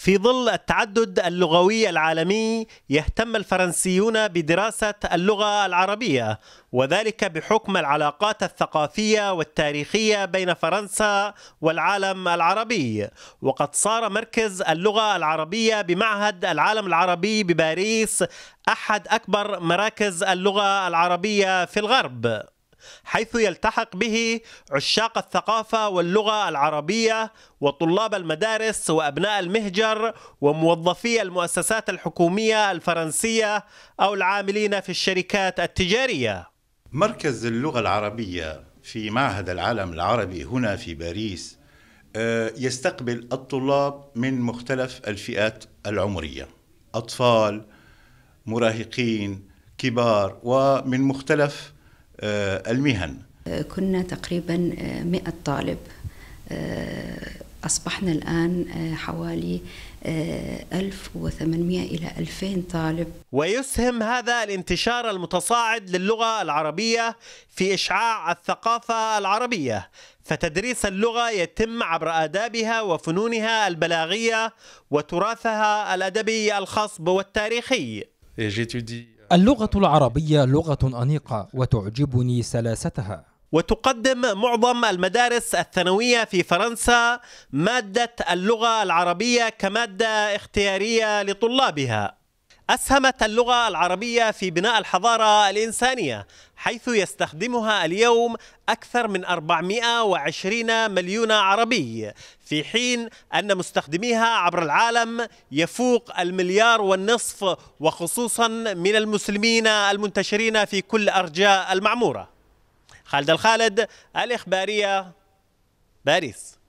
في ظل التعدد اللغوي العالمي يهتم الفرنسيون بدراسة اللغة العربية وذلك بحكم العلاقات الثقافية والتاريخية بين فرنسا والعالم العربي وقد صار مركز اللغة العربية بمعهد العالم العربي بباريس أحد أكبر مراكز اللغة العربية في الغرب حيث يلتحق به عشاق الثقافة واللغة العربية وطلاب المدارس وأبناء المهجر وموظفي المؤسسات الحكومية الفرنسية أو العاملين في الشركات التجارية مركز اللغة العربية في معهد العالم العربي هنا في باريس آه، يستقبل الطلاب من مختلف الفئات العمرية أطفال مراهقين كبار ومن مختلف آه، المهن آه، كنا تقريبا 100 آه، طالب أصبحنا الآن حوالي 1800 إلى 2000 طالب ويسهم هذا الانتشار المتصاعد للغة العربية في إشعاع الثقافة العربية فتدريس اللغة يتم عبر آدابها وفنونها البلاغية وتراثها الأدبي الخصب والتاريخي اللغة العربية لغة أنيقة وتعجبني سلاستها وتقدم معظم المدارس الثانوية في فرنسا مادة اللغة العربية كمادة اختيارية لطلابها أسهمت اللغة العربية في بناء الحضارة الإنسانية حيث يستخدمها اليوم أكثر من 420 مليون عربي في حين أن مستخدميها عبر العالم يفوق المليار والنصف وخصوصا من المسلمين المنتشرين في كل أرجاء المعمورة خالد الخالد الإخبارية باريس